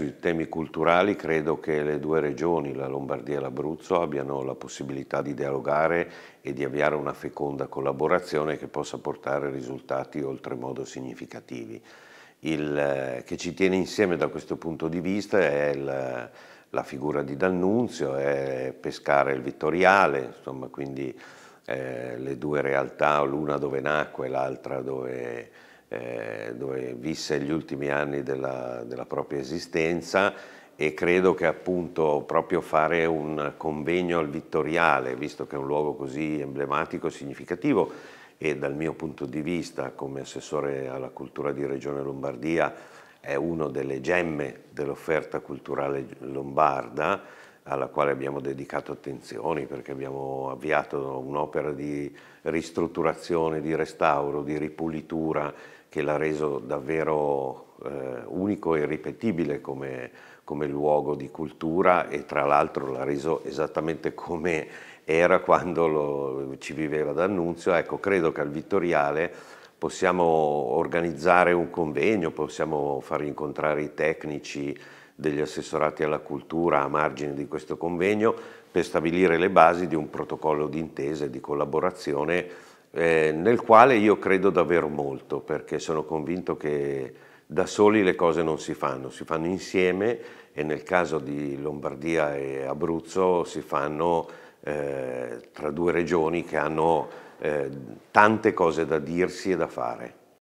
sui temi culturali credo che le due regioni, la Lombardia e l'Abruzzo, abbiano la possibilità di dialogare e di avviare una feconda collaborazione che possa portare risultati oltremodo significativi. Il, eh, che ci tiene insieme da questo punto di vista è il, la figura di D'Annunzio, è pescare il Vittoriale, insomma, quindi eh, le due realtà, l'una dove nacque e l'altra dove eh, dove visse gli ultimi anni della, della propria esistenza e credo che appunto proprio fare un convegno al Vittoriale, visto che è un luogo così emblematico e significativo e dal mio punto di vista come assessore alla cultura di Regione Lombardia è una delle gemme dell'offerta culturale lombarda alla quale abbiamo dedicato attenzioni perché abbiamo avviato un'opera di ristrutturazione, di restauro, di ripulitura che l'ha reso davvero eh, unico e ripetibile come, come, luogo di cultura e tra l'altro l'ha reso esattamente come era quando lo, ci viveva D'Annunzio. Ecco, credo che al Vittoriale possiamo organizzare un convegno, possiamo far incontrare i tecnici degli assessorati alla cultura a margine di questo convegno per stabilire le basi di un protocollo di intesa e di collaborazione eh, nel quale io credo davvero molto, perché sono convinto che da soli le cose non si fanno, si fanno insieme e nel caso di Lombardia e Abruzzo si fanno eh, tra due regioni che hanno eh, tante cose da dirsi e da fare.